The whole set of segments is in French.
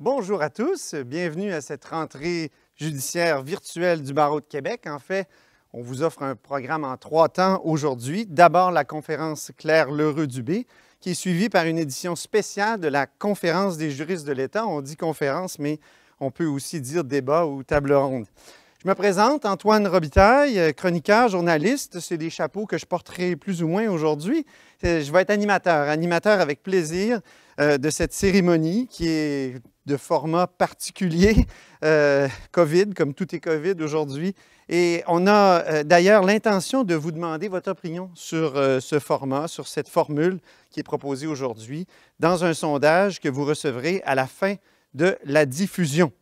Bonjour à tous, bienvenue à cette rentrée judiciaire virtuelle du Barreau de Québec. En fait, on vous offre un programme en trois temps aujourd'hui. D'abord, la conférence Claire Lheureux-Dubé, qui est suivie par une édition spéciale de la conférence des juristes de l'État. On dit conférence, mais on peut aussi dire débat ou table ronde. Je me présente, Antoine Robitaille, chroniqueur, journaliste. C'est des chapeaux que je porterai plus ou moins aujourd'hui. Euh, je vais être animateur, animateur avec plaisir euh, de cette cérémonie qui est de format particulier, euh, COVID, comme tout est COVID aujourd'hui. Et on a euh, d'ailleurs l'intention de vous demander votre opinion sur ce format, sur cette formule qui est proposée aujourd'hui, dans un sondage que vous recevrez à la fin de la diffusion.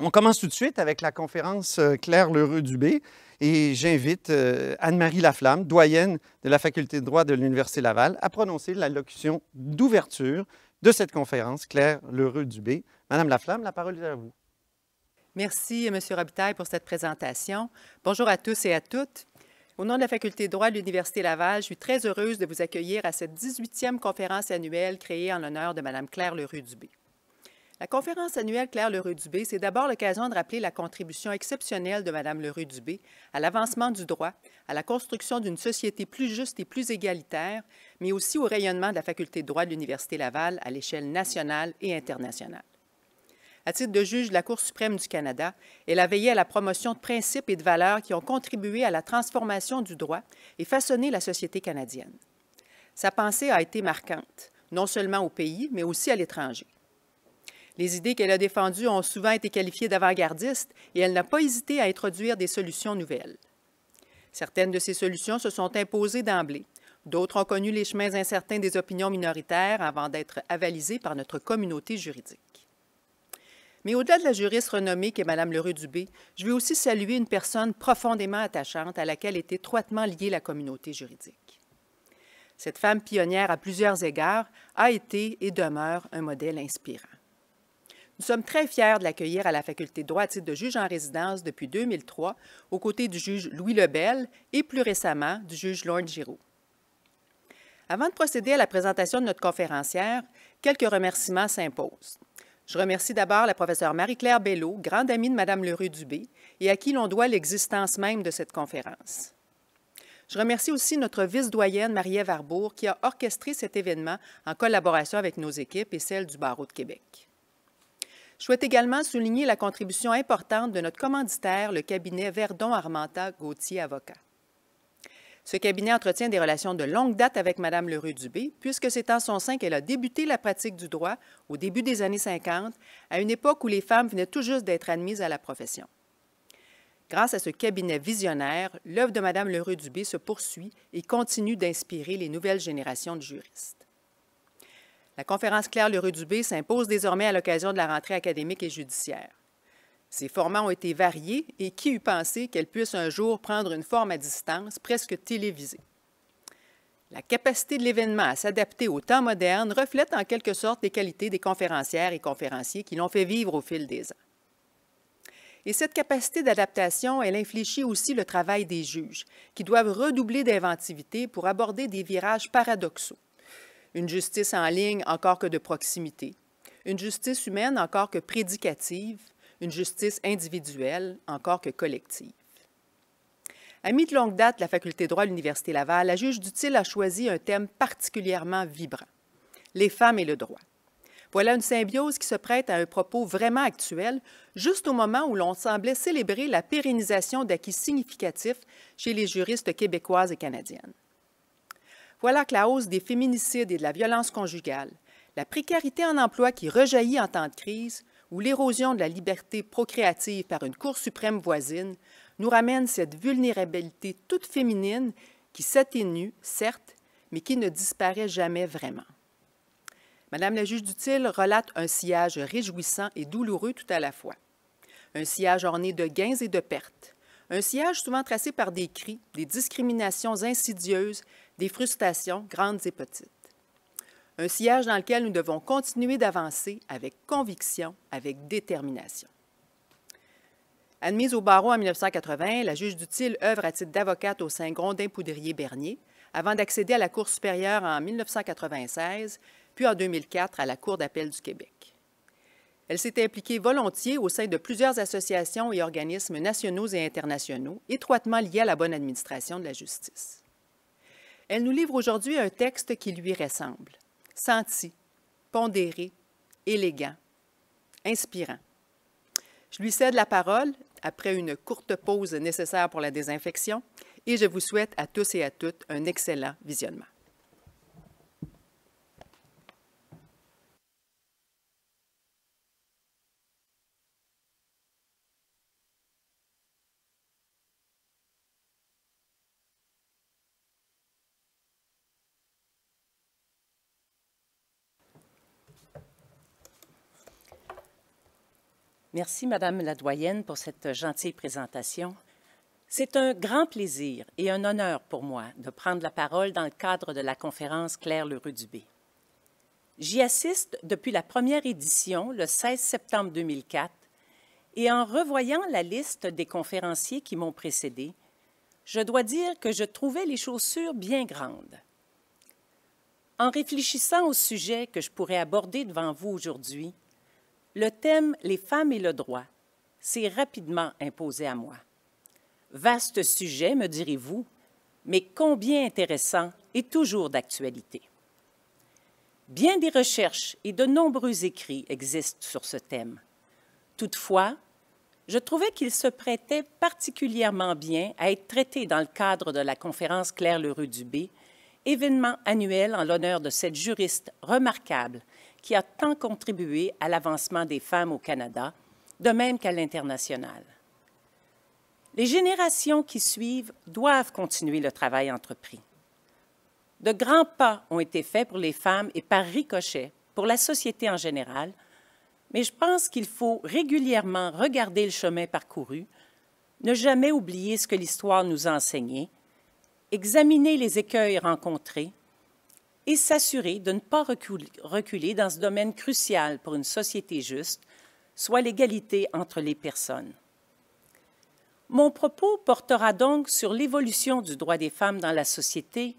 On commence tout de suite avec la conférence euh, Claire Lheureux-Dubé et j'invite euh, Anne-Marie Laflamme, doyenne de la Faculté de droit de l'Université Laval, à prononcer la locution d'ouverture de cette conférence Claire Lheureux-Dubé. Madame Laflamme, la parole est à vous. Merci, M. Robitaille, pour cette présentation. Bonjour à tous et à toutes. Au nom de la Faculté de droit de l'Université Laval, je suis très heureuse de vous accueillir à cette 18e conférence annuelle créée en l'honneur de Mme Claire Leroux dubé la conférence annuelle Claire Leroux dubé c'est d'abord l'occasion de rappeler la contribution exceptionnelle de Mme Leroux dubé à l'avancement du droit, à la construction d'une société plus juste et plus égalitaire, mais aussi au rayonnement de la faculté de droit de l'Université Laval à l'échelle nationale et internationale. À titre de juge de la Cour suprême du Canada, elle a veillé à la promotion de principes et de valeurs qui ont contribué à la transformation du droit et façonné la société canadienne. Sa pensée a été marquante, non seulement au pays, mais aussi à l'étranger. Les idées qu'elle a défendues ont souvent été qualifiées d'avant-gardistes et elle n'a pas hésité à introduire des solutions nouvelles. Certaines de ces solutions se sont imposées d'emblée. D'autres ont connu les chemins incertains des opinions minoritaires avant d'être avalisées par notre communauté juridique. Mais au-delà de la juriste renommée qu'est Mme lerue dubé je veux aussi saluer une personne profondément attachante à laquelle est étroitement liée la communauté juridique. Cette femme pionnière à plusieurs égards a été et demeure un modèle inspirant. Nous sommes très fiers de l'accueillir à la Faculté de droit à titre de juge en résidence depuis 2003, aux côtés du juge Louis Lebel et plus récemment du juge Lorne Giraud. Avant de procéder à la présentation de notre conférencière, quelques remerciements s'imposent. Je remercie d'abord la professeure Marie-Claire Bello, grande amie de Mme lerue dubé et à qui l'on doit l'existence même de cette conférence. Je remercie aussi notre vice-doyenne Marie-Ève qui a orchestré cet événement en collaboration avec nos équipes et celles du Barreau de Québec. Je souhaite également souligner la contribution importante de notre commanditaire, le cabinet Verdon-Armenta-Gauthier Avocat. Ce cabinet entretient des relations de longue date avec Mme Leroux dubé puisque c'est en son sein qu'elle a débuté la pratique du droit au début des années 50, à une époque où les femmes venaient tout juste d'être admises à la profession. Grâce à ce cabinet visionnaire, l'œuvre de Mme Leroux dubé se poursuit et continue d'inspirer les nouvelles générations de juristes. La conférence Claire du Dubé s'impose désormais à l'occasion de la rentrée académique et judiciaire. Ses formats ont été variés et qui eût pensé qu'elle puisse un jour prendre une forme à distance presque télévisée. La capacité de l'événement à s'adapter au temps moderne reflète en quelque sorte les qualités des conférencières et conférenciers qui l'ont fait vivre au fil des ans. Et cette capacité d'adaptation, elle infléchit aussi le travail des juges, qui doivent redoubler d'inventivité pour aborder des virages paradoxaux une justice en ligne encore que de proximité, une justice humaine encore que prédicative, une justice individuelle encore que collective. Amie de longue date de la faculté de droit de l'Université Laval, la juge Dutil a choisi un thème particulièrement vibrant, les femmes et le droit. Voilà une symbiose qui se prête à un propos vraiment actuel, juste au moment où l'on semblait célébrer la pérennisation d'acquis significatifs chez les juristes québécoises et canadiennes. Voilà que la hausse des féminicides et de la violence conjugale, la précarité en emploi qui rejaillit en temps de crise ou l'érosion de la liberté procréative par une Cour suprême voisine nous ramène cette vulnérabilité toute féminine qui s'atténue, certes, mais qui ne disparaît jamais vraiment. Madame la juge Dutil relate un sillage réjouissant et douloureux tout à la fois. Un sillage orné de gains et de pertes. Un sillage souvent tracé par des cris, des discriminations insidieuses, des frustrations grandes et petites. Un sillage dans lequel nous devons continuer d'avancer avec conviction, avec détermination. Admise au barreau en 1980, la juge d'Utile œuvre à titre d'avocate au sein grondin poudrier bernier avant d'accéder à la Cour supérieure en 1996, puis en 2004 à la Cour d'appel du Québec. Elle s'est impliquée volontiers au sein de plusieurs associations et organismes nationaux et internationaux étroitement liés à la bonne administration de la justice. Elle nous livre aujourd'hui un texte qui lui ressemble, senti, pondéré, élégant, inspirant. Je lui cède la parole après une courte pause nécessaire pour la désinfection et je vous souhaite à tous et à toutes un excellent visionnement. Merci, Madame la doyenne, pour cette gentille présentation. C'est un grand plaisir et un honneur pour moi de prendre la parole dans le cadre de la conférence Claire leroux dubé J'y assiste depuis la première édition, le 16 septembre 2004, et en revoyant la liste des conférenciers qui m'ont précédé, je dois dire que je trouvais les chaussures bien grandes. En réfléchissant au sujet que je pourrais aborder devant vous aujourd'hui, le thème Les femmes et le droit s'est rapidement imposé à moi. Vaste sujet, me direz-vous, mais combien intéressant et toujours d'actualité. Bien des recherches et de nombreux écrits existent sur ce thème. Toutefois, je trouvais qu'il se prêtait particulièrement bien à être traité dans le cadre de la conférence Claire Leroux dubé événement annuel en l'honneur de cette juriste remarquable qui a tant contribué à l'avancement des femmes au Canada, de même qu'à l'international. Les générations qui suivent doivent continuer le travail entrepris. De grands pas ont été faits pour les femmes et par ricochet pour la société en général, mais je pense qu'il faut régulièrement regarder le chemin parcouru, ne jamais oublier ce que l'histoire nous a enseigné, examiner les écueils rencontrés et s'assurer de ne pas reculer dans ce domaine crucial pour une société juste, soit l'égalité entre les personnes. Mon propos portera donc sur l'évolution du droit des femmes dans la société,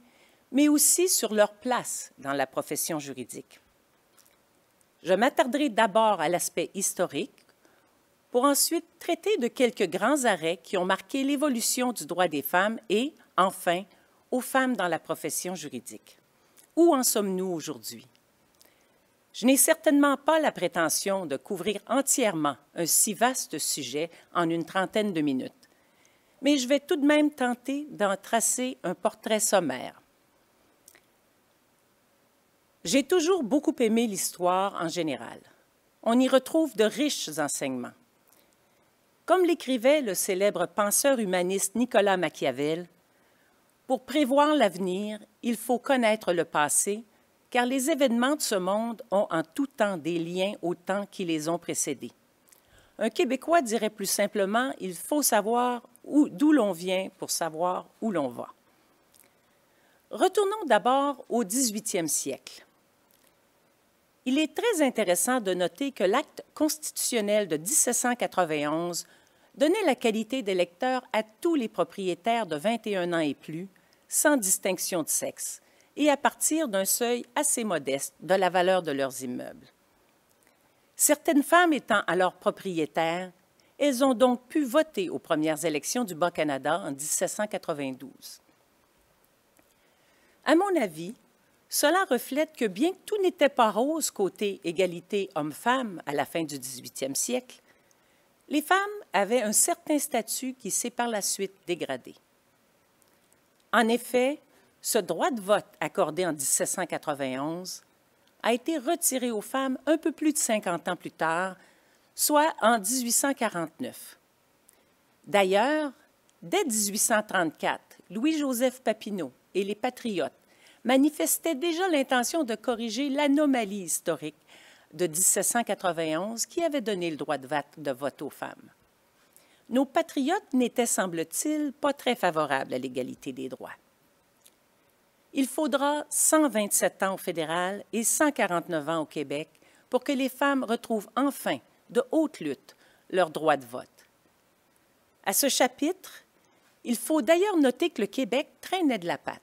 mais aussi sur leur place dans la profession juridique. Je m'attarderai d'abord à l'aspect historique, pour ensuite traiter de quelques grands arrêts qui ont marqué l'évolution du droit des femmes et, enfin, aux femmes dans la profession juridique. Où en sommes-nous aujourd'hui? Je n'ai certainement pas la prétention de couvrir entièrement un si vaste sujet en une trentaine de minutes, mais je vais tout de même tenter d'en tracer un portrait sommaire. J'ai toujours beaucoup aimé l'histoire en général. On y retrouve de riches enseignements. Comme l'écrivait le célèbre penseur humaniste Nicolas Machiavel, pour prévoir l'avenir, il faut connaître le passé, car les événements de ce monde ont en tout temps des liens au temps qui les ont précédés. Un Québécois dirait plus simplement, il faut savoir d'où l'on vient pour savoir où l'on va. Retournons d'abord au 18e siècle. Il est très intéressant de noter que l'acte constitutionnel de 1791 donnait la qualité d'électeur à tous les propriétaires de 21 ans et plus, sans distinction de sexe et à partir d'un seuil assez modeste de la valeur de leurs immeubles. Certaines femmes étant alors propriétaires, elles ont donc pu voter aux premières élections du Bas-Canada en 1792. À mon avis, cela reflète que bien que tout n'était pas rose côté égalité homme-femme à la fin du 18e siècle, les femmes avaient un certain statut qui s'est par la suite dégradé. En effet, ce droit de vote accordé en 1791 a été retiré aux femmes un peu plus de 50 ans plus tard, soit en 1849. D'ailleurs, dès 1834, Louis-Joseph Papineau et les Patriotes manifestaient déjà l'intention de corriger l'anomalie historique de 1791 qui avait donné le droit de vote aux femmes nos patriotes n'étaient, semble-t-il, pas très favorables à l'égalité des droits. Il faudra 127 ans au fédéral et 149 ans au Québec pour que les femmes retrouvent enfin, de haute lutte, leur droit de vote. À ce chapitre, il faut d'ailleurs noter que le Québec traînait de la patte.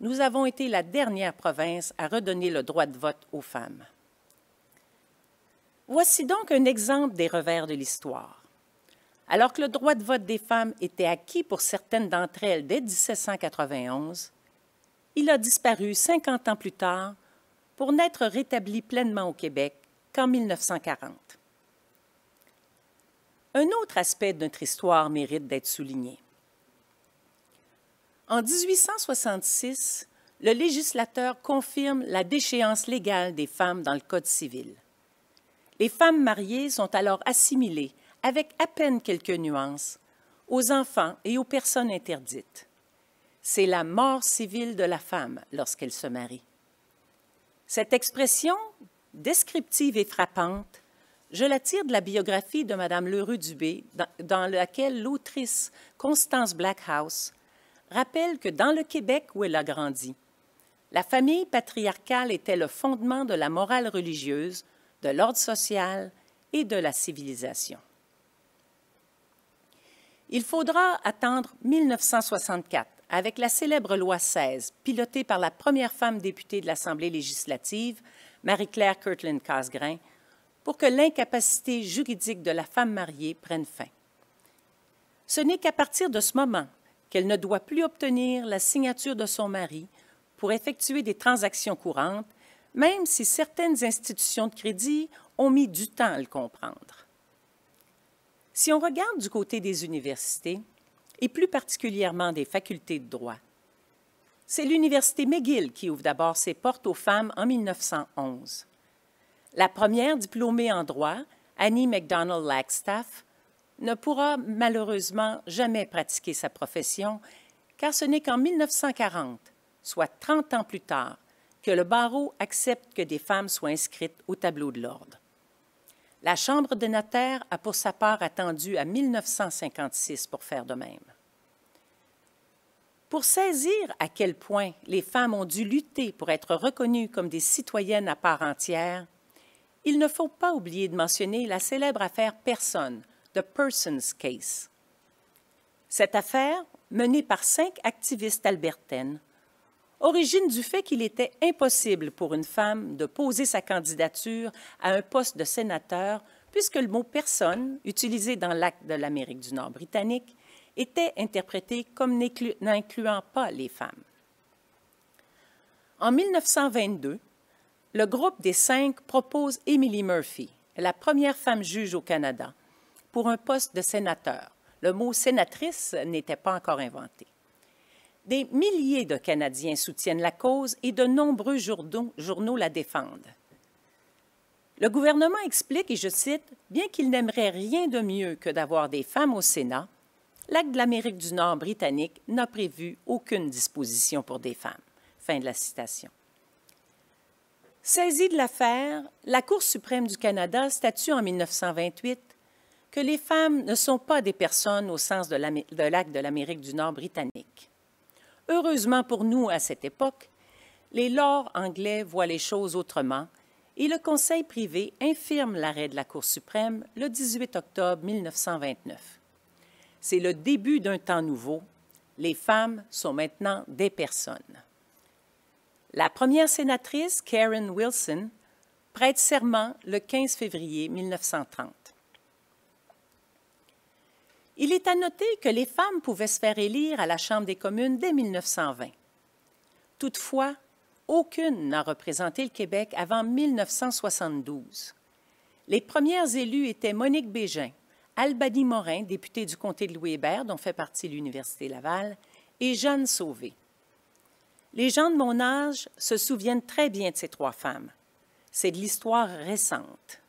Nous avons été la dernière province à redonner le droit de vote aux femmes. Voici donc un exemple des revers de l'histoire. Alors que le droit de vote des femmes était acquis pour certaines d'entre elles dès 1791, il a disparu 50 ans plus tard pour n'être rétabli pleinement au Québec qu'en 1940. Un autre aspect de notre histoire mérite d'être souligné. En 1866, le législateur confirme la déchéance légale des femmes dans le Code civil. Les femmes mariées sont alors assimilées avec à peine quelques nuances, aux enfants et aux personnes interdites. C'est la mort civile de la femme lorsqu'elle se marie. Cette expression, descriptive et frappante, je la tire de la biographie de Mme leroux dubé dans laquelle l'autrice Constance Blackhouse rappelle que dans le Québec où elle a grandi, la famille patriarcale était le fondement de la morale religieuse, de l'ordre social et de la civilisation. Il faudra attendre 1964 avec la célèbre loi 16, pilotée par la première femme députée de l'Assemblée législative, Marie-Claire Kirtland Casgrain, pour que l'incapacité juridique de la femme mariée prenne fin. Ce n'est qu'à partir de ce moment qu'elle ne doit plus obtenir la signature de son mari pour effectuer des transactions courantes, même si certaines institutions de crédit ont mis du temps à le comprendre. Si on regarde du côté des universités, et plus particulièrement des facultés de droit, c'est l'Université McGill qui ouvre d'abord ses portes aux femmes en 1911. La première diplômée en droit, Annie MacDonald Lagstaff, ne pourra malheureusement jamais pratiquer sa profession, car ce n'est qu'en 1940, soit 30 ans plus tard, que le barreau accepte que des femmes soient inscrites au tableau de l'ordre. La Chambre des notaires a pour sa part attendu à 1956 pour faire de même. Pour saisir à quel point les femmes ont dû lutter pour être reconnues comme des citoyennes à part entière, il ne faut pas oublier de mentionner la célèbre affaire Personne, The Person's Case. Cette affaire, menée par cinq activistes albertaines, origine du fait qu'il était impossible pour une femme de poser sa candidature à un poste de sénateur puisque le mot personne, utilisé dans l'acte de l'Amérique du Nord britannique, était interprété comme n'incluant pas les femmes. En 1922, le groupe des cinq propose Emily Murphy, la première femme juge au Canada, pour un poste de sénateur. Le mot sénatrice n'était pas encore inventé. Des milliers de Canadiens soutiennent la cause et de nombreux journaux, la défendent. Le gouvernement explique, et je cite, Bien qu'il n'aimerait rien de mieux que d'avoir des femmes au Sénat, l'acte de l'Amérique du Nord britannique n'a prévu aucune disposition pour des femmes. Fin de la citation. Saisie de l'affaire, la Cour suprême du Canada statue en 1928 que les femmes ne sont pas des personnes au sens de l'acte de l'Amérique du Nord britannique. Heureusement pour nous, à cette époque, les lords anglais voient les choses autrement et le Conseil privé infirme l'arrêt de la Cour suprême le 18 octobre 1929. C'est le début d'un temps nouveau. Les femmes sont maintenant des personnes. La première sénatrice, Karen Wilson, prête serment le 15 février 1930. Il est à noter que les femmes pouvaient se faire élire à la Chambre des communes dès 1920. Toutefois, aucune n'a représenté le Québec avant 1972. Les premières élues étaient Monique Bégin, Albanie Morin, députée du comté de Louis-Hébert, dont fait partie l'Université Laval, et Jeanne Sauvé. Les gens de mon âge se souviennent très bien de ces trois femmes. C'est de l'histoire récente.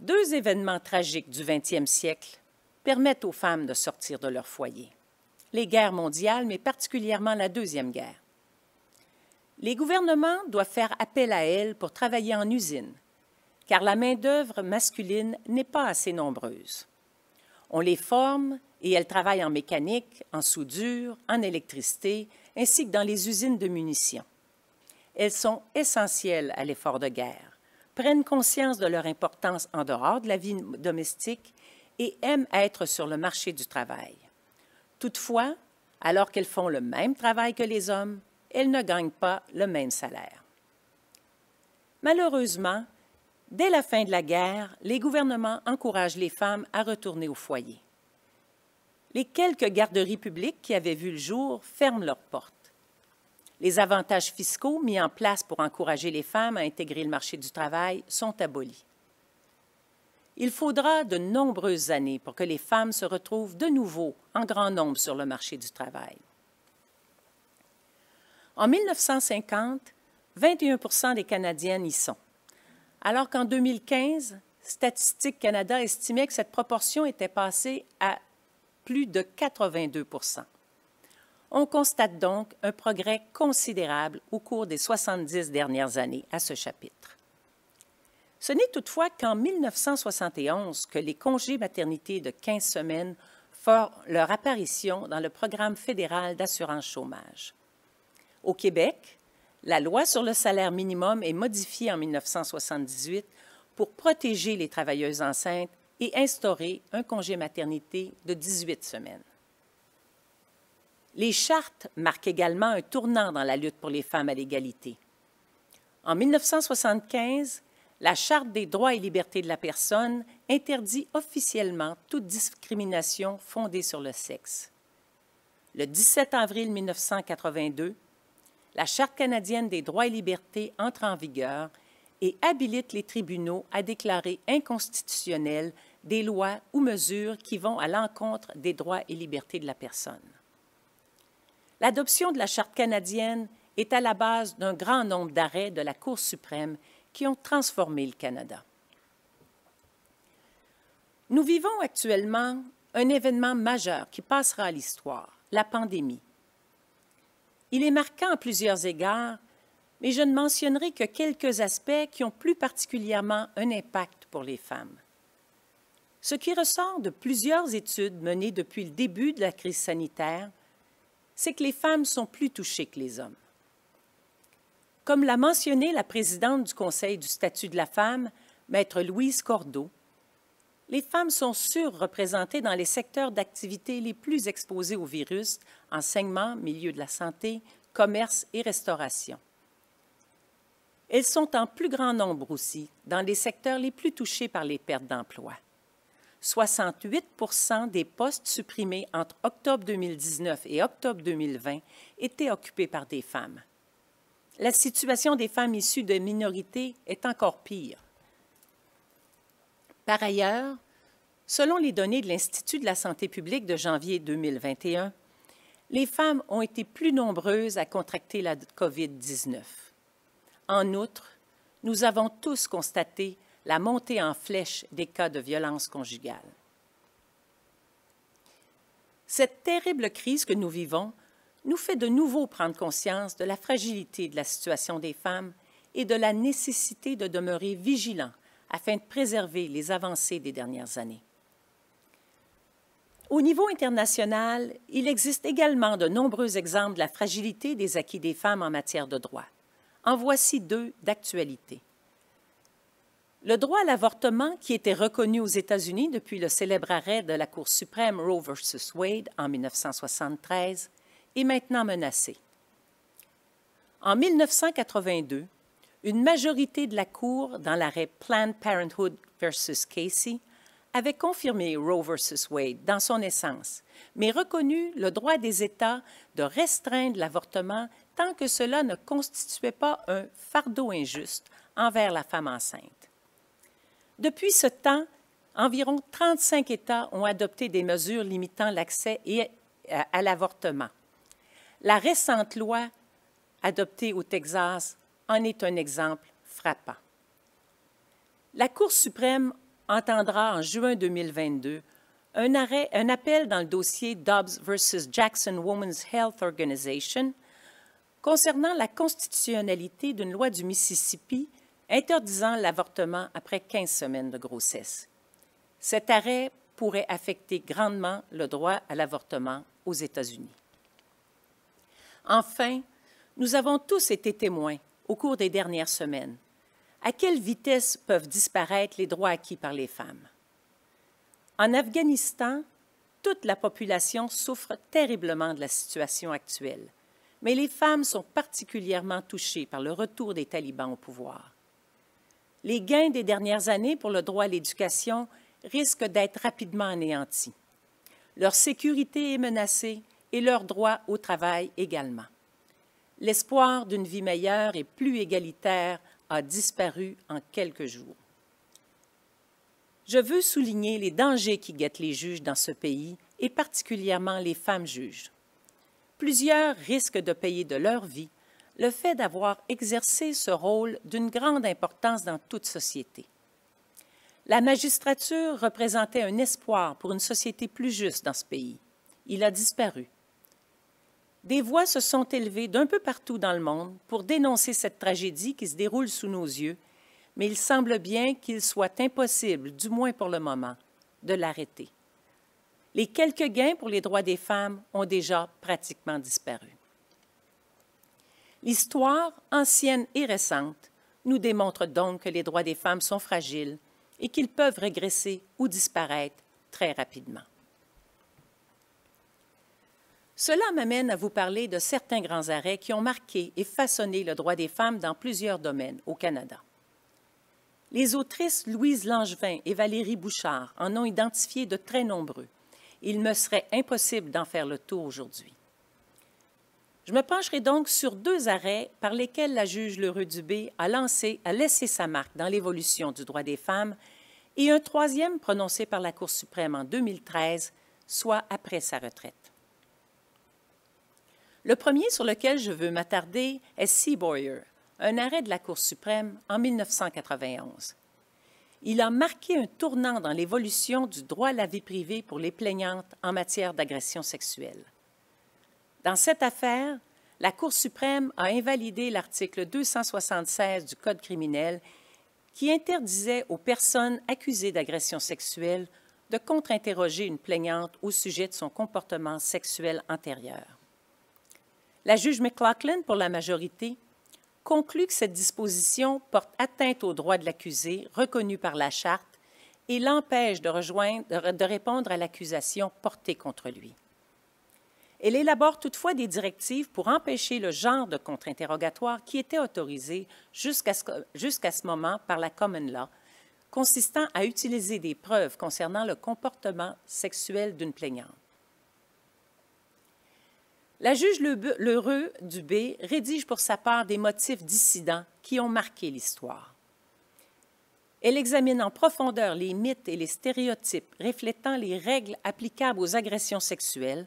Deux événements tragiques du 20e siècle permettent aux femmes de sortir de leur foyer. Les guerres mondiales, mais particulièrement la Deuxième Guerre. Les gouvernements doivent faire appel à elles pour travailler en usine, car la main-d'œuvre masculine n'est pas assez nombreuse. On les forme et elles travaillent en mécanique, en soudure, en électricité, ainsi que dans les usines de munitions. Elles sont essentielles à l'effort de guerre prennent conscience de leur importance en dehors de la vie domestique et aiment être sur le marché du travail. Toutefois, alors qu'elles font le même travail que les hommes, elles ne gagnent pas le même salaire. Malheureusement, dès la fin de la guerre, les gouvernements encouragent les femmes à retourner au foyer. Les quelques garderies publiques qui avaient vu le jour ferment leurs portes. Les avantages fiscaux mis en place pour encourager les femmes à intégrer le marché du travail sont abolis. Il faudra de nombreuses années pour que les femmes se retrouvent de nouveau en grand nombre sur le marché du travail. En 1950, 21 des Canadiennes y sont, alors qu'en 2015, Statistique Canada estimait que cette proportion était passée à plus de 82 on constate donc un progrès considérable au cours des 70 dernières années à ce chapitre. Ce n'est toutefois qu'en 1971 que les congés maternité de 15 semaines font leur apparition dans le programme fédéral d'assurance chômage. Au Québec, la loi sur le salaire minimum est modifiée en 1978 pour protéger les travailleuses enceintes et instaurer un congé maternité de 18 semaines. Les chartes marquent également un tournant dans la lutte pour les femmes à l'égalité. En 1975, la Charte des droits et libertés de la personne interdit officiellement toute discrimination fondée sur le sexe. Le 17 avril 1982, la Charte canadienne des droits et libertés entre en vigueur et habilite les tribunaux à déclarer inconstitutionnelles des lois ou mesures qui vont à l'encontre des droits et libertés de la personne. L'adoption de la Charte canadienne est à la base d'un grand nombre d'arrêts de la Cour suprême qui ont transformé le Canada. Nous vivons actuellement un événement majeur qui passera à l'histoire, la pandémie. Il est marquant à plusieurs égards, mais je ne mentionnerai que quelques aspects qui ont plus particulièrement un impact pour les femmes. Ce qui ressort de plusieurs études menées depuis le début de la crise sanitaire, c'est que les femmes sont plus touchées que les hommes. Comme l'a mentionné la présidente du Conseil du statut de la femme, maître Louise Cordeau, les femmes sont surreprésentées dans les secteurs d'activité les plus exposés au virus, enseignement, milieu de la santé, commerce et restauration. Elles sont en plus grand nombre aussi dans les secteurs les plus touchés par les pertes d'emplois. 68 des postes supprimés entre octobre 2019 et octobre 2020 étaient occupés par des femmes. La situation des femmes issues de minorités est encore pire. Par ailleurs, selon les données de l'Institut de la santé publique de janvier 2021, les femmes ont été plus nombreuses à contracter la COVID-19. En outre, nous avons tous constaté la montée en flèche des cas de violence conjugale. Cette terrible crise que nous vivons nous fait de nouveau prendre conscience de la fragilité de la situation des femmes et de la nécessité de demeurer vigilants afin de préserver les avancées des dernières années. Au niveau international, il existe également de nombreux exemples de la fragilité des acquis des femmes en matière de droit. En voici deux d'actualité. Le droit à l'avortement, qui était reconnu aux États-Unis depuis le célèbre arrêt de la Cour suprême Roe v. Wade en 1973, est maintenant menacé. En 1982, une majorité de la Cour, dans l'arrêt Planned Parenthood v. Casey, avait confirmé Roe v. Wade dans son essence, mais reconnu le droit des États de restreindre l'avortement tant que cela ne constituait pas un fardeau injuste envers la femme enceinte. Depuis ce temps, environ 35 États ont adopté des mesures limitant l'accès euh, à l'avortement. La récente loi adoptée au Texas en est un exemple frappant. La Cour suprême entendra en juin 2022 un, arrêt, un appel dans le dossier Dobbs v. Jackson Women's Health Organization concernant la constitutionnalité d'une loi du Mississippi interdisant l'avortement après 15 semaines de grossesse. Cet arrêt pourrait affecter grandement le droit à l'avortement aux États-Unis. Enfin, nous avons tous été témoins au cours des dernières semaines à quelle vitesse peuvent disparaître les droits acquis par les femmes. En Afghanistan, toute la population souffre terriblement de la situation actuelle, mais les femmes sont particulièrement touchées par le retour des talibans au pouvoir les gains des dernières années pour le droit à l'éducation risquent d'être rapidement anéantis. Leur sécurité est menacée et leur droit au travail également. L'espoir d'une vie meilleure et plus égalitaire a disparu en quelques jours. Je veux souligner les dangers qui guettent les juges dans ce pays et particulièrement les femmes juges. Plusieurs risquent de payer de leur vie le fait d'avoir exercé ce rôle d'une grande importance dans toute société. La magistrature représentait un espoir pour une société plus juste dans ce pays. Il a disparu. Des voix se sont élevées d'un peu partout dans le monde pour dénoncer cette tragédie qui se déroule sous nos yeux, mais il semble bien qu'il soit impossible, du moins pour le moment, de l'arrêter. Les quelques gains pour les droits des femmes ont déjà pratiquement disparu. L'histoire, ancienne et récente, nous démontre donc que les droits des femmes sont fragiles et qu'ils peuvent régresser ou disparaître très rapidement. Cela m'amène à vous parler de certains grands arrêts qui ont marqué et façonné le droit des femmes dans plusieurs domaines au Canada. Les autrices Louise Langevin et Valérie Bouchard en ont identifié de très nombreux. Il me serait impossible d'en faire le tour aujourd'hui. Je me pencherai donc sur deux arrêts par lesquels la juge Lheureux Dubé a lancé, a laissé sa marque dans l'évolution du droit des femmes et un troisième prononcé par la Cour suprême en 2013, soit après sa retraite. Le premier sur lequel je veux m'attarder est Sea Boyer, un arrêt de la Cour suprême en 1991. Il a marqué un tournant dans l'évolution du droit à la vie privée pour les plaignantes en matière d'agression sexuelle. Dans cette affaire, la Cour suprême a invalidé l'article 276 du Code criminel qui interdisait aux personnes accusées d'agression sexuelle de contre-interroger une plaignante au sujet de son comportement sexuel antérieur. La juge McLaughlin, pour la majorité, conclut que cette disposition porte atteinte aux droits de l'accusé reconnus par la Charte et l'empêche de, de répondre à l'accusation portée contre lui. Elle élabore toutefois des directives pour empêcher le genre de contre-interrogatoire qui était autorisé jusqu'à ce, ce, moment par la Common Law, consistant à utiliser des preuves concernant le comportement sexuel d'une plaignante. La juge Lheureux Dubé rédige pour sa part des motifs dissidents qui ont marqué l'histoire. Elle examine en profondeur les mythes et les stéréotypes reflétant les règles applicables aux agressions sexuelles,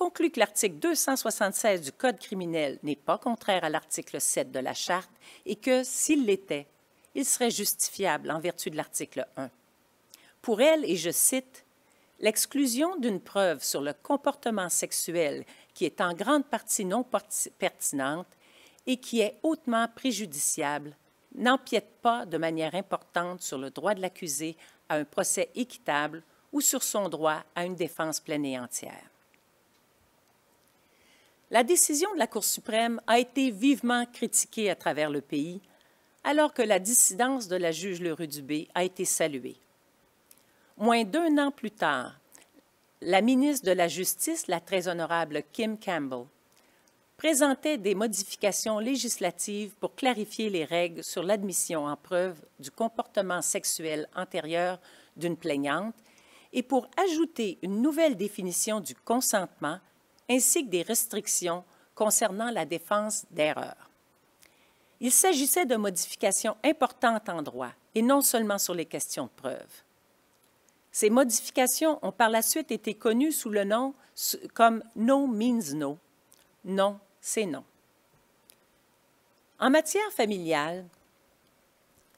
conclut que l'article 276 du Code criminel n'est pas contraire à l'article 7 de la Charte et que, s'il l'était, il serait justifiable en vertu de l'article 1. Pour elle, et je cite, L'exclusion d'une preuve sur le comportement sexuel qui est en grande partie non pertinente et qui est hautement préjudiciable n'empiète pas de manière importante sur le droit de l'accusé à un procès équitable ou sur son droit à une défense pleine et entière. La décision de la Cour suprême a été vivement critiquée à travers le pays, alors que la dissidence de la juge Leroux Dubé a été saluée. Moins d'un an plus tard, la ministre de la Justice, la très honorable Kim Campbell, présentait des modifications législatives pour clarifier les règles sur l'admission en preuve du comportement sexuel antérieur d'une plaignante et pour ajouter une nouvelle définition du consentement ainsi que des restrictions concernant la défense d'erreurs. Il s'agissait de modifications importantes en droit et non seulement sur les questions de preuve. Ces modifications ont par la suite été connues sous le nom comme no means no. Non, c'est non. En matière familiale,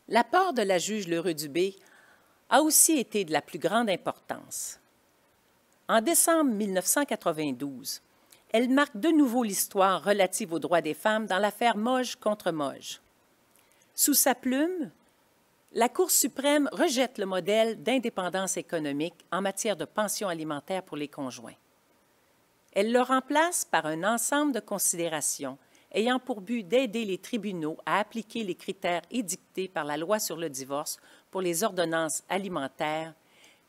l'apport de la juge Lheureux-Dubé a aussi été de la plus grande importance. En décembre 1992, elle marque de nouveau l'histoire relative aux droits des femmes dans l'affaire Moge contre Moge. Sous sa plume, la Cour suprême rejette le modèle d'indépendance économique en matière de pension alimentaire pour les conjoints. Elle le remplace par un ensemble de considérations ayant pour but d'aider les tribunaux à appliquer les critères édictés par la loi sur le divorce pour les ordonnances alimentaires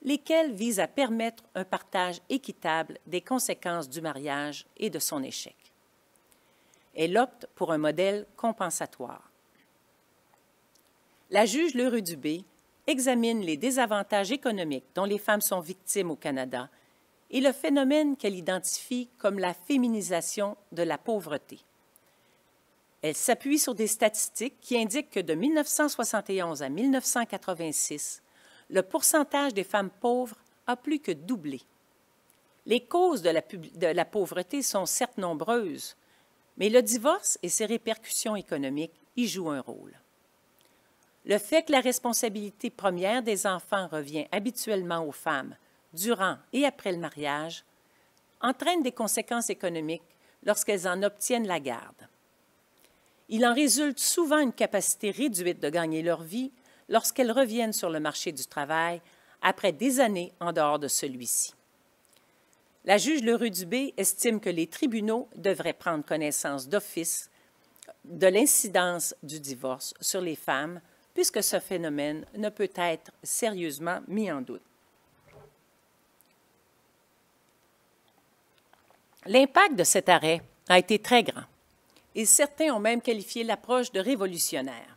lesquelles visent à permettre un partage équitable des conséquences du mariage et de son échec. Elle opte pour un modèle compensatoire. La juge Lheureux Dubé examine les désavantages économiques dont les femmes sont victimes au Canada et le phénomène qu'elle identifie comme la féminisation de la pauvreté. Elle s'appuie sur des statistiques qui indiquent que de 1971 à 1986, le pourcentage des femmes pauvres a plus que doublé. Les causes de la, pauvreté sont certes nombreuses, mais le divorce et ses répercussions économiques y jouent un rôle. Le fait que la responsabilité première des enfants revient habituellement aux femmes durant et après le mariage entraîne des conséquences économiques lorsqu'elles en obtiennent la garde. Il en résulte souvent une capacité réduite de gagner leur vie lorsqu'elles reviennent sur le marché du travail après des années en dehors de celui-ci. La juge lerue dubé estime que les tribunaux devraient prendre connaissance d'office de l'incidence du divorce sur les femmes, puisque ce phénomène ne peut être sérieusement mis en doute. L'impact de cet arrêt a été très grand et certains ont même qualifié l'approche de révolutionnaire.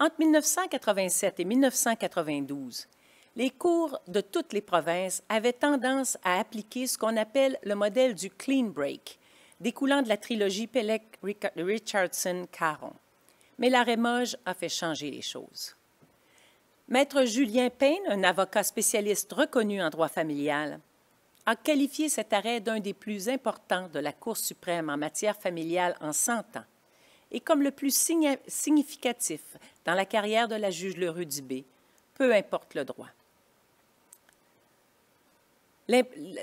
Entre 1987 et 1992, les cours de toutes les provinces avaient tendance à appliquer ce qu'on appelle le modèle du clean break, découlant de la trilogie Pellec-Richardson-Caron. Mais l'arrêt moge a fait changer les choses. Maître Julien Payne, un avocat spécialiste reconnu en droit familial, a qualifié cet arrêt d'un des plus importants de la Cour suprême en matière familiale en 100 ans et comme le plus significatif dans la carrière de la juge leroux Dubé, peu importe le droit.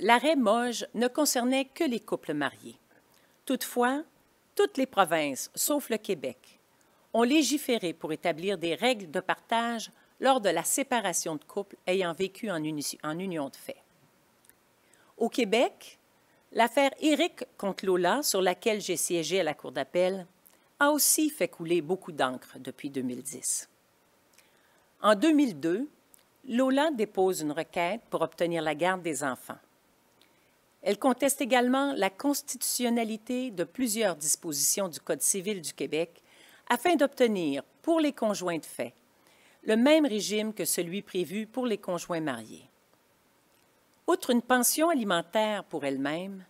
L'arrêt Moge ne concernait que les couples mariés. Toutefois, toutes les provinces, sauf le Québec, ont légiféré pour établir des règles de partage lors de la séparation de couples ayant vécu en, en union de fait. Au Québec, l'affaire Éric contre Lola, sur laquelle j'ai siégé à la Cour d'appel, a aussi fait couler beaucoup d'encre depuis 2010. En 2002, Lola dépose une requête pour obtenir la garde des enfants. Elle conteste également la constitutionnalité de plusieurs dispositions du Code civil du Québec afin d'obtenir, pour les conjoints de fait, le même régime que celui prévu pour les conjoints mariés. Outre une pension alimentaire pour elle-même,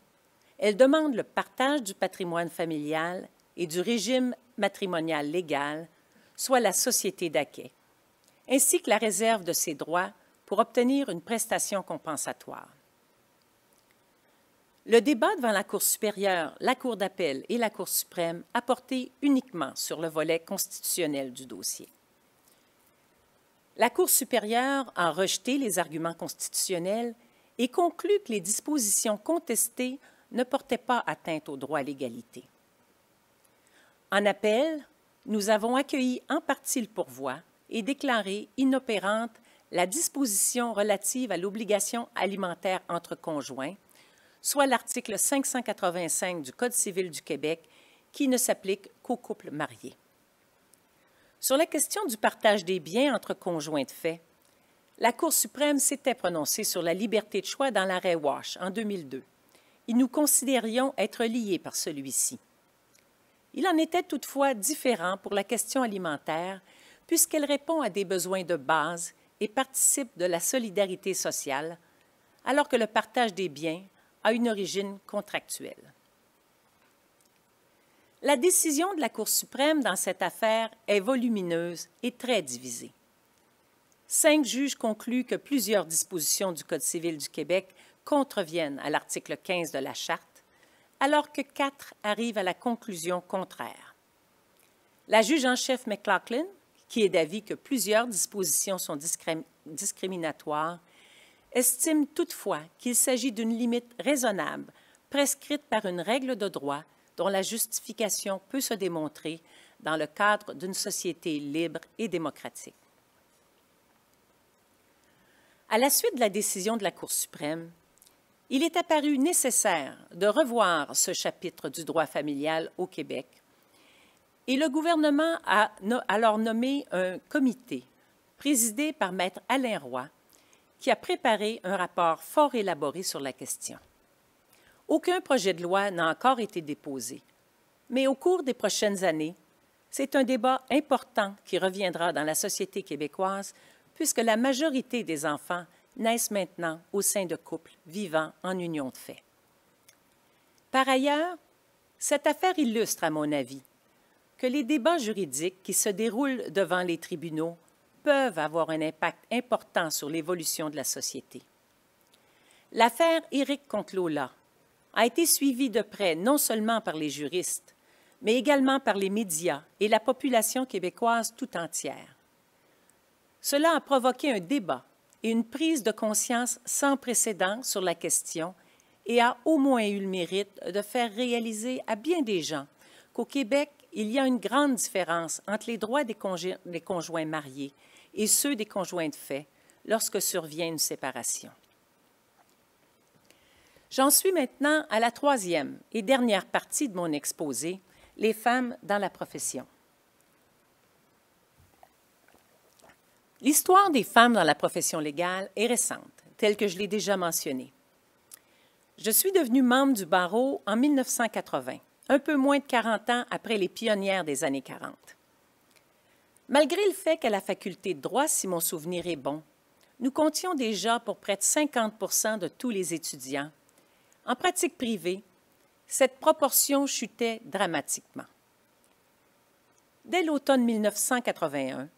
elle demande le partage du patrimoine familial et du régime matrimonial légal, soit la société d'acquet, ainsi que la réserve de ses droits pour obtenir une prestation compensatoire. Le débat devant la Cour supérieure, la Cour d'appel et la Cour suprême a porté uniquement sur le volet constitutionnel du dossier. La Cour supérieure a rejeté les arguments constitutionnels et conclut que les dispositions contestées ne portaient pas atteinte au droit à l'égalité. En appel, nous avons accueilli en partie le pourvoi et déclaré inopérante la disposition relative à l'obligation alimentaire entre conjoints, soit l'article 585 du Code civil du Québec qui ne s'applique qu'aux couples mariés. Sur la question du partage des biens entre conjoints de fait, la Cour suprême s'était prononcée sur la liberté de choix dans l'arrêt Wash en 2002 et nous considérions être liés par celui-ci. Il en était toutefois différent pour la question alimentaire, puisqu'elle répond à des besoins de base et participe de la solidarité sociale, alors que le partage des biens a une origine contractuelle. La décision de la Cour suprême dans cette affaire est volumineuse et très divisée. Cinq juges concluent que plusieurs dispositions du Code civil du Québec contreviennent à l'article 15 de la Charte, alors que quatre arrivent à la conclusion contraire. La juge en chef McLaughlin, qui est d'avis que plusieurs dispositions sont discriminatoires, estime toutefois qu'il s'agit d'une limite raisonnable prescrite par une règle de droit dont la justification peut se démontrer dans le cadre d'une société libre et démocratique. À la suite de la décision de la Cour suprême, il est apparu nécessaire de revoir ce chapitre du droit familial au Québec et le gouvernement a alors nommé un comité présidé par Maître Alain Roy qui a préparé un rapport fort élaboré sur la question. Aucun projet de loi n'a encore été déposé, mais au cours des prochaines années, c'est un débat important qui reviendra dans la société québécoise puisque la majorité des enfants naissent maintenant au sein de couples vivant en union de fait. Par ailleurs, cette affaire illustre, à mon avis, que les débats juridiques qui se déroulent devant les tribunaux peuvent avoir un impact important sur l'évolution de la société. L'affaire Éric contre a été suivie de près non seulement par les juristes, mais également par les médias et la population québécoise tout entière. Cela a provoqué un débat une prise de conscience sans précédent sur la question et a au moins eu le mérite de faire réaliser à bien des gens qu'au Québec, il y a une grande différence entre les droits des, des conjoints mariés et ceux des conjoints de fait lorsque survient une séparation. J'en suis maintenant à la troisième et dernière partie de mon exposé, les femmes dans la profession. L'histoire des femmes dans la profession légale est récente, telle que je l'ai déjà mentionnée. Je suis devenue membre du barreau en 1980, un peu moins de 40 ans après les pionnières des années 40. Malgré le fait qu'à la faculté de droit, si mon souvenir est bon, nous comptions déjà pour près de 50 de tous les étudiants, en pratique privée, cette proportion chutait dramatiquement. Dès l'automne 1981,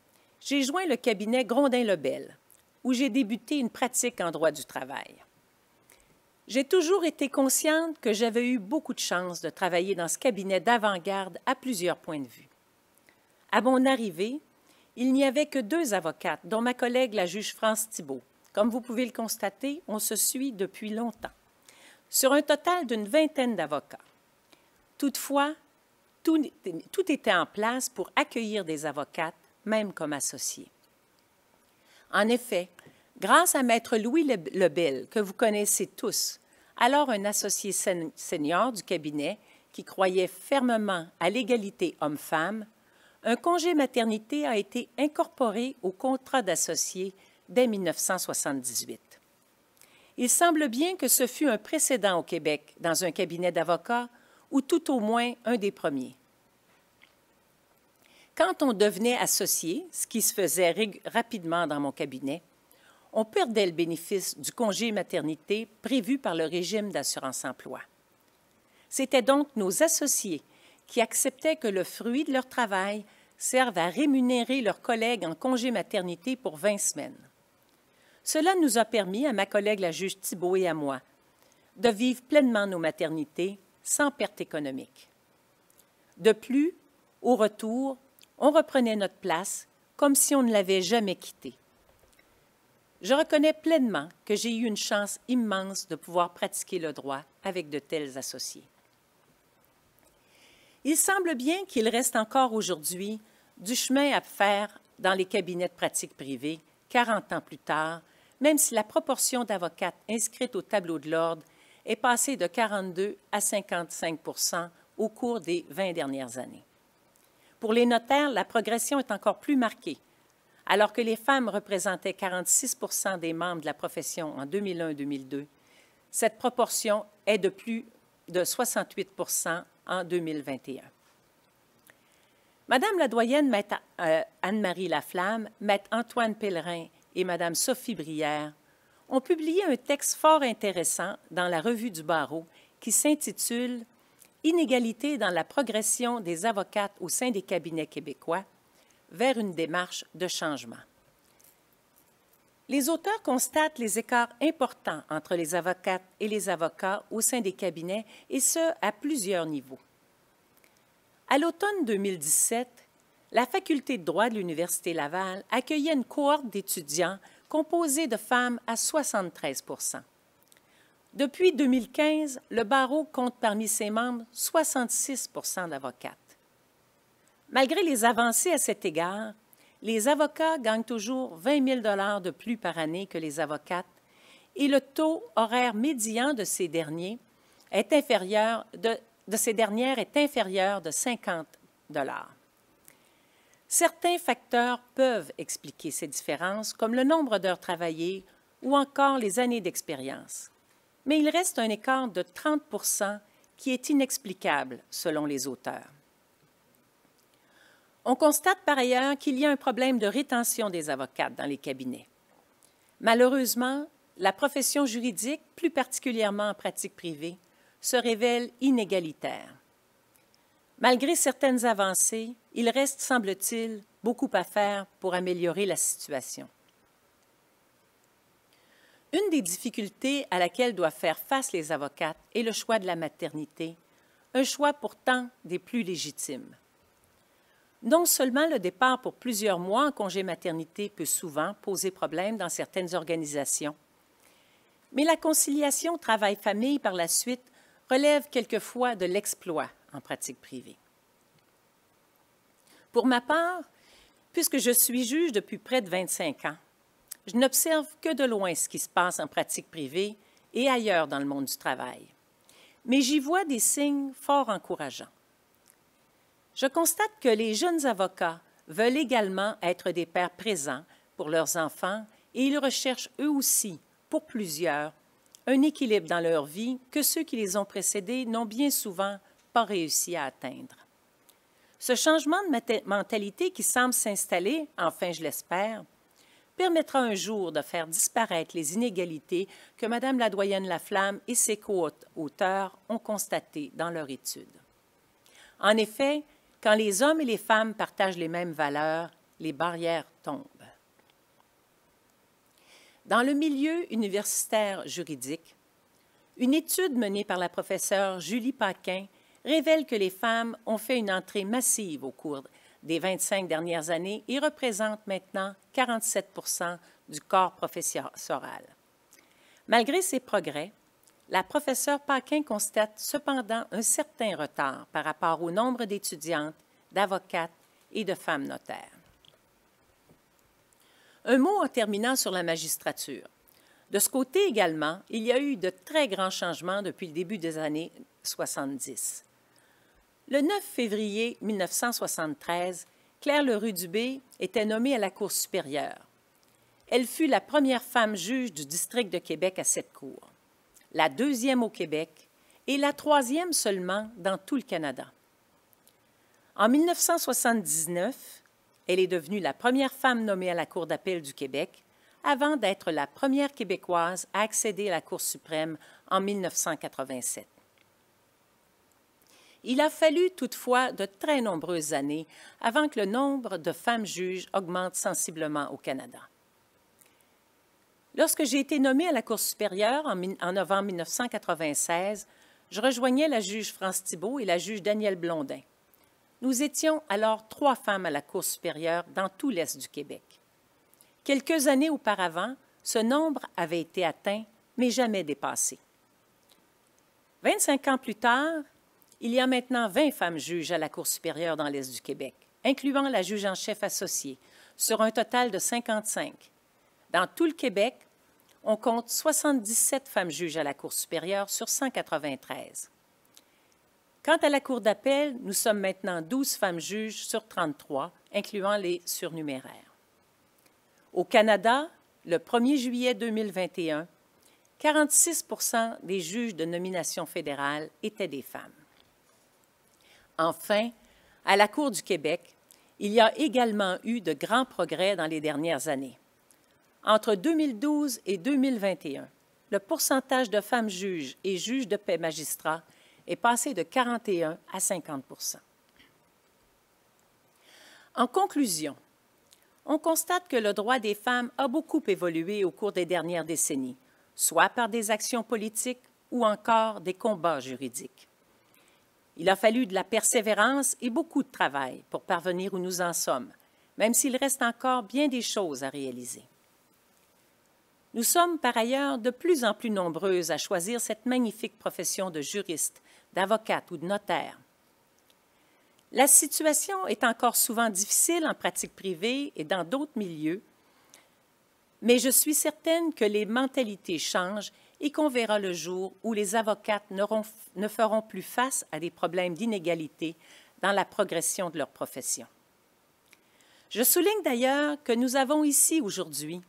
j'ai joint le cabinet Grondin-Lebel, où j'ai débuté une pratique en droit du travail. J'ai toujours été consciente que j'avais eu beaucoup de chance de travailler dans ce cabinet d'avant-garde à plusieurs points de vue. À mon arrivée, il n'y avait que deux avocates, dont ma collègue la juge France Thibault. Comme vous pouvez le constater, on se suit depuis longtemps, sur un total d'une vingtaine d'avocats. Toutefois, tout, tout était en place pour accueillir des avocates même comme associé. En effet, grâce à Maître Louis Lebel, que vous connaissez tous, alors un associé senior du cabinet qui croyait fermement à l'égalité homme-femme, un congé maternité a été incorporé au contrat d'associé dès 1978. Il semble bien que ce fut un précédent au Québec dans un cabinet d'avocats ou tout au moins un des premiers. Quand on devenait associé, ce qui se faisait rapidement dans mon cabinet, on perdait le bénéfice du congé maternité prévu par le régime d'assurance emploi. C'était donc nos associés qui acceptaient que le fruit de leur travail serve à rémunérer leurs collègues en congé maternité pour 20 semaines. Cela nous a permis, à ma collègue la juge Thibault et à moi, de vivre pleinement nos maternités sans perte économique. De plus, au retour, on reprenait notre place comme si on ne l'avait jamais quittée. Je reconnais pleinement que j'ai eu une chance immense de pouvoir pratiquer le droit avec de tels associés. Il semble bien qu'il reste encore aujourd'hui du chemin à faire dans les cabinets de pratique privée, 40 ans plus tard, même si la proportion d'avocates inscrites au tableau de l'ordre est passée de 42 à 55 au cours des 20 dernières années. Pour les notaires, la progression est encore plus marquée. Alors que les femmes représentaient 46 des membres de la profession en 2001-2002, cette proportion est de plus de 68 en 2021. Madame la doyenne euh, Anne-Marie Laflamme, Maître Antoine Pellerin et Madame Sophie Brière ont publié un texte fort intéressant dans la Revue du Barreau qui s'intitule inégalités dans la progression des avocates au sein des cabinets québécois vers une démarche de changement. Les auteurs constatent les écarts importants entre les avocates et les avocats au sein des cabinets, et ce, à plusieurs niveaux. À l'automne 2017, la faculté de droit de l'Université Laval accueillait une cohorte d'étudiants composée de femmes à 73 depuis 2015, le barreau compte parmi ses membres 66 d'avocates. Malgré les avancées à cet égard, les avocats gagnent toujours 20 000 de plus par année que les avocates et le taux horaire médian de ces, derniers est inférieur de, ces dernières est inférieur de 50 Certains facteurs peuvent expliquer ces différences, comme le nombre d'heures travaillées ou encore les années d'expérience mais il reste un écart de 30 qui est inexplicable selon les auteurs. On constate par ailleurs qu'il y a un problème de rétention des avocates dans les cabinets. Malheureusement, la profession juridique, plus particulièrement en pratique privée, se révèle inégalitaire. Malgré certaines avancées, il reste, semble-t-il, beaucoup à faire pour améliorer la situation. Une des difficultés à laquelle doivent faire face les avocates est le choix de la maternité, un choix pourtant des plus légitimes. Non seulement le départ pour plusieurs mois en congé maternité peut souvent poser problème dans certaines organisations, mais la conciliation travail-famille par la suite relève quelquefois de l'exploit en pratique privée. Pour ma part, puisque je suis juge depuis près de 25 ans, je n'observe que de loin ce qui se passe en pratique privée et ailleurs dans le monde du travail. Mais j'y vois des signes fort encourageants. Je constate que les jeunes avocats veulent également être des pères présents pour leurs enfants et ils recherchent eux aussi, pour plusieurs, un équilibre dans leur vie que ceux qui les ont précédés n'ont bien souvent pas réussi à atteindre. Ce changement de mentalité qui semble s'installer, enfin je l'espère, permettra un jour de faire disparaître les inégalités que Mme la doyenne Laflamme et ses co-auteurs ont constatées dans leur étude. En effet, quand les hommes et les femmes partagent les mêmes valeurs, les barrières tombent. Dans le milieu universitaire juridique, une étude menée par la professeure Julie Paquin révèle que les femmes ont fait une entrée massive au cours des 25 dernières années, et représente maintenant 47 du corps professoral. Malgré ces progrès, la professeure Paquin constate cependant un certain retard par rapport au nombre d'étudiantes, d'avocates et de femmes notaires. Un mot en terminant sur la magistrature. De ce côté également, il y a eu de très grands changements depuis le début des années 70. Le 9 février 1973, Claire Lerue Dubé était nommée à la Cour supérieure. Elle fut la première femme juge du district de Québec à cette cour, la deuxième au Québec et la troisième seulement dans tout le Canada. En 1979, elle est devenue la première femme nommée à la Cour d'appel du Québec avant d'être la première québécoise à accéder à la Cour suprême en 1987. Il a fallu toutefois de très nombreuses années avant que le nombre de femmes juges augmente sensiblement au Canada. Lorsque j'ai été nommée à la Cour supérieure en, novembre 1996, je rejoignais la juge France Thibault et la juge Danielle Blondin. Nous étions alors trois femmes à la Cour supérieure dans tout l'Est du Québec. Quelques années auparavant, ce nombre avait été atteint, mais jamais dépassé. 25 ans plus tard, il y a maintenant 20 femmes juges à la Cour supérieure dans l'Est du Québec, incluant la juge en chef associée, sur un total de 55. Dans tout le Québec, on compte 77 femmes juges à la Cour supérieure sur 193. Quant à la Cour d'appel, nous sommes maintenant 12 femmes juges sur 33, incluant les surnuméraires. Au Canada, le 1er juillet 2021, 46 des juges de nomination fédérale étaient des femmes. Enfin, à la Cour du Québec, il y a également eu de grands progrès dans les dernières années. Entre 2012 et 2021, le pourcentage de femmes juges et juges de paix magistrats est passé de 41 à 50 En conclusion, on constate que le droit des femmes a beaucoup évolué au cours des dernières décennies, soit par des actions politiques ou encore des combats juridiques. Il a fallu de la persévérance et beaucoup de travail pour parvenir où nous en sommes, même s'il reste encore bien des choses à réaliser. Nous sommes par ailleurs de plus en plus nombreuses à choisir cette magnifique profession de juriste, d'avocate ou de notaire. La situation est encore souvent difficile en pratique privée et dans d'autres milieux, mais je suis certaine que les mentalités changent et qu'on verra le jour où les avocates ne feront plus face à des problèmes d'inégalité dans la progression de leur profession. Je souligne d'ailleurs que nous avons ici aujourd'hui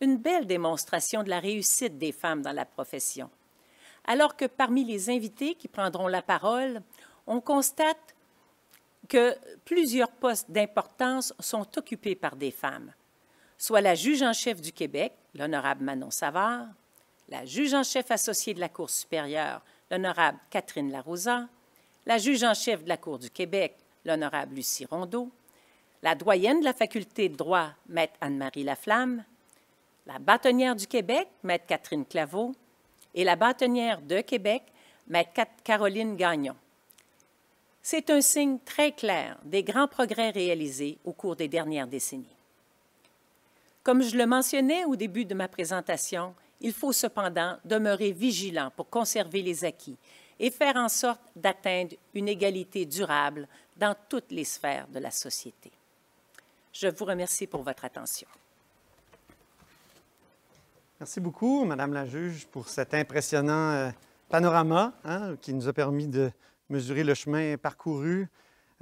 une belle démonstration de la réussite des femmes dans la profession, alors que parmi les invités qui prendront la parole, on constate que plusieurs postes d'importance sont occupés par des femmes, soit la juge en chef du Québec, l'honorable Manon Savard, la juge en chef associée de la Cour supérieure, l'honorable Catherine Larosa, la juge en chef de la Cour du Québec, l'honorable Lucie Rondeau, la doyenne de la faculté de droit, maître Anne-Marie Laflamme, la bâtonnière du Québec, maître Catherine Claveau, et la bâtonnière de Québec, maître Caroline Gagnon. C'est un signe très clair des grands progrès réalisés au cours des dernières décennies. Comme je le mentionnais au début de ma présentation, il faut cependant demeurer vigilant pour conserver les acquis et faire en sorte d'atteindre une égalité durable dans toutes les sphères de la société. Je vous remercie pour votre attention. Merci beaucoup, Madame la juge, pour cet impressionnant euh, panorama hein, qui nous a permis de mesurer le chemin parcouru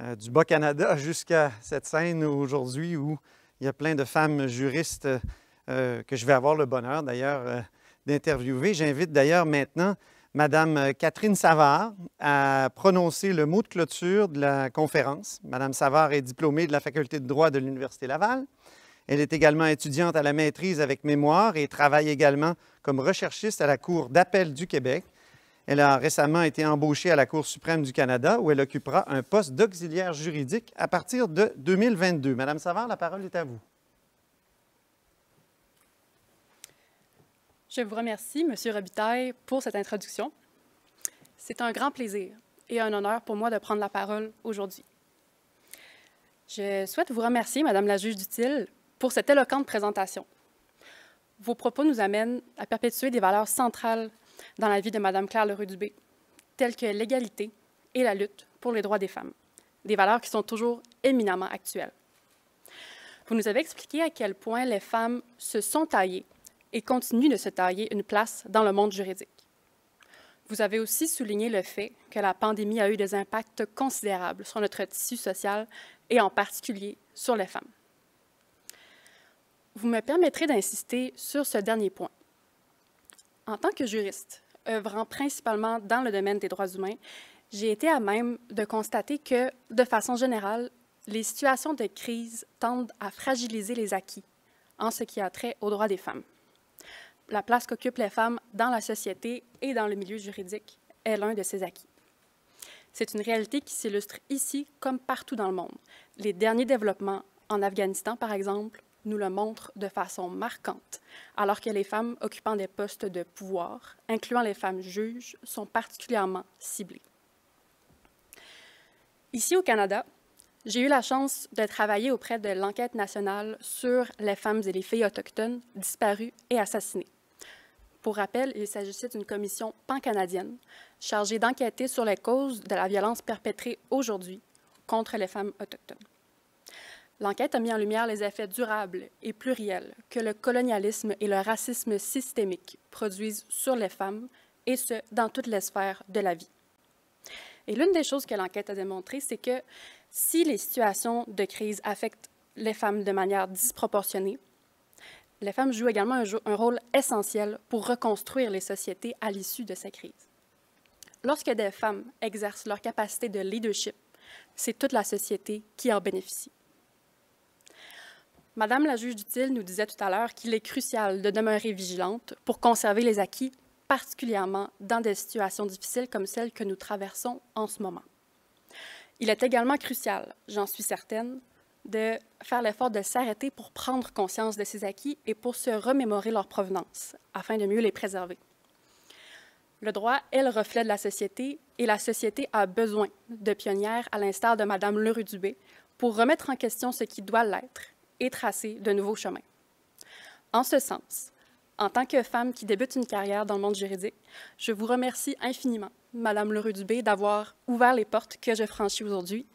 euh, du Bas-Canada jusqu'à cette scène aujourd'hui où il y a plein de femmes juristes euh, euh, que je vais avoir le bonheur d'ailleurs euh, d'interviewer. J'invite d'ailleurs maintenant Madame euh, Catherine Savard à prononcer le mot de clôture de la conférence. Madame Savard est diplômée de la Faculté de droit de l'Université Laval. Elle est également étudiante à la maîtrise avec mémoire et travaille également comme recherchiste à la Cour d'appel du Québec. Elle a récemment été embauchée à la Cour suprême du Canada où elle occupera un poste d'auxiliaire juridique à partir de 2022. Madame Savard, la parole est à vous. Je vous remercie, Monsieur Robitaille, pour cette introduction. C'est un grand plaisir et un honneur pour moi de prendre la parole aujourd'hui. Je souhaite vous remercier, Madame la juge Dutil, pour cette éloquente présentation. Vos propos nous amènent à perpétuer des valeurs centrales dans la vie de Madame Claire Leroux-Dubé, telles que l'égalité et la lutte pour les droits des femmes, des valeurs qui sont toujours éminemment actuelles. Vous nous avez expliqué à quel point les femmes se sont taillées et continue de se tailler une place dans le monde juridique. Vous avez aussi souligné le fait que la pandémie a eu des impacts considérables sur notre tissu social et en particulier sur les femmes. Vous me permettrez d'insister sur ce dernier point. En tant que juriste, œuvrant principalement dans le domaine des droits humains, j'ai été à même de constater que, de façon générale, les situations de crise tendent à fragiliser les acquis en ce qui a trait aux droits des femmes la place qu'occupent les femmes dans la société et dans le milieu juridique est l'un de ces acquis. C'est une réalité qui s'illustre ici comme partout dans le monde. Les derniers développements, en Afghanistan par exemple, nous le montrent de façon marquante, alors que les femmes occupant des postes de pouvoir, incluant les femmes juges, sont particulièrement ciblées. Ici au Canada, j'ai eu la chance de travailler auprès de l'enquête nationale sur les femmes et les filles autochtones disparues et assassinées. Pour rappel, il s'agissait d'une commission pan-canadienne chargée d'enquêter sur les causes de la violence perpétrée aujourd'hui contre les femmes autochtones. L'enquête a mis en lumière les effets durables et pluriels que le colonialisme et le racisme systémique produisent sur les femmes, et ce, dans toutes les sphères de la vie. Et l'une des choses que l'enquête a démontré, c'est que si les situations de crise affectent les femmes de manière disproportionnée, les femmes jouent également un, rôle essentiel pour reconstruire les sociétés à l'issue de ces crises. Lorsque des femmes exercent leur capacité de leadership, c'est toute la société qui en bénéficie. Madame la juge d'Utile nous disait tout à l'heure qu'il est crucial de demeurer vigilante pour conserver les acquis, particulièrement dans des situations difficiles comme celles que nous traversons en ce moment. Il est également crucial, j'en suis certaine, de faire l'effort de s'arrêter pour prendre conscience de ses acquis et pour se remémorer leur provenance, afin de mieux les préserver. Le droit est le reflet de la société et la société a besoin de pionnières, à l'instar de Mme Leroux Dubé, pour remettre en question ce qui doit l'être et tracer de nouveaux chemins. En ce sens, en tant que femme qui débute une carrière dans le monde juridique, je vous remercie infiniment, Madame Leroux Dubé, d'avoir ouvert les portes que je franchis aujourd'hui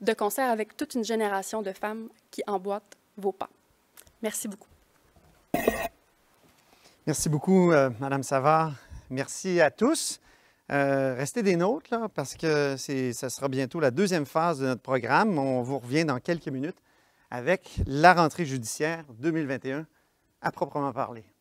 de concert avec toute une génération de femmes qui emboîtent vos pas. Merci beaucoup. Merci beaucoup, Mme euh, Madame Savard. Merci à tous. Euh, restez des nôtres, parce que ce sera bientôt la deuxième phase de notre programme. On vous revient dans quelques minutes avec la rentrée judiciaire 2021 à proprement parler.